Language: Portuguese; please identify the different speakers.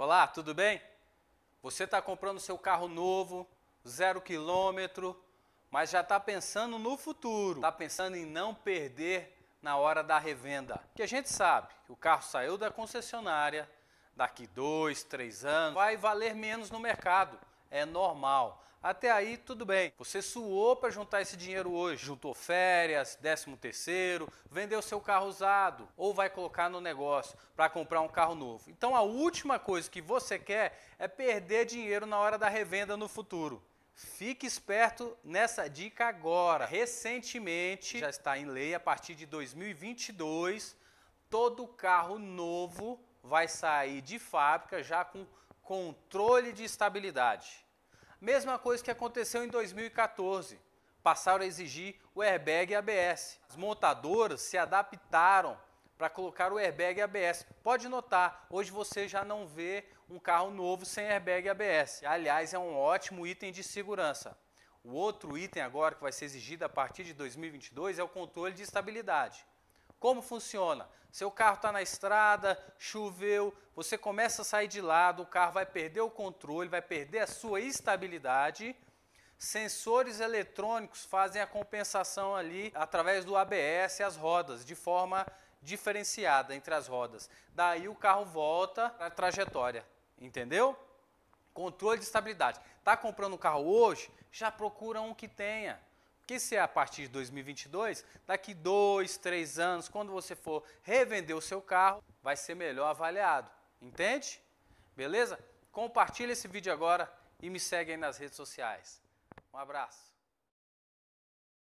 Speaker 1: Olá, tudo bem? Você está comprando seu carro novo, zero quilômetro, mas já está pensando no futuro, está pensando em não perder na hora da revenda. Que a gente sabe que o carro saiu da concessionária, daqui dois, três anos, vai valer menos no mercado é normal. Até aí, tudo bem. Você suou para juntar esse dinheiro hoje. Juntou férias, 13 terceiro, vendeu seu carro usado ou vai colocar no negócio para comprar um carro novo. Então, a última coisa que você quer é perder dinheiro na hora da revenda no futuro. Fique esperto nessa dica agora. Recentemente, já está em lei, a partir de 2022, todo carro novo vai sair de fábrica já com controle de estabilidade. Mesma coisa que aconteceu em 2014. Passaram a exigir o airbag ABS. As montadoras se adaptaram para colocar o airbag ABS. Pode notar, hoje você já não vê um carro novo sem airbag ABS. Aliás, é um ótimo item de segurança. O outro item agora que vai ser exigido a partir de 2022 é o controle de estabilidade. Como funciona? Seu carro está na estrada, choveu, você começa a sair de lado, o carro vai perder o controle, vai perder a sua estabilidade. Sensores eletrônicos fazem a compensação ali através do ABS as rodas, de forma diferenciada entre as rodas. Daí o carro volta à trajetória, entendeu? Controle de estabilidade. Está comprando um carro hoje? Já procura um que tenha que se é a partir de 2022, daqui dois, três anos, quando você for revender o seu carro, vai ser melhor avaliado. Entende? Beleza? Compartilha esse vídeo agora e me segue aí nas redes sociais. Um abraço.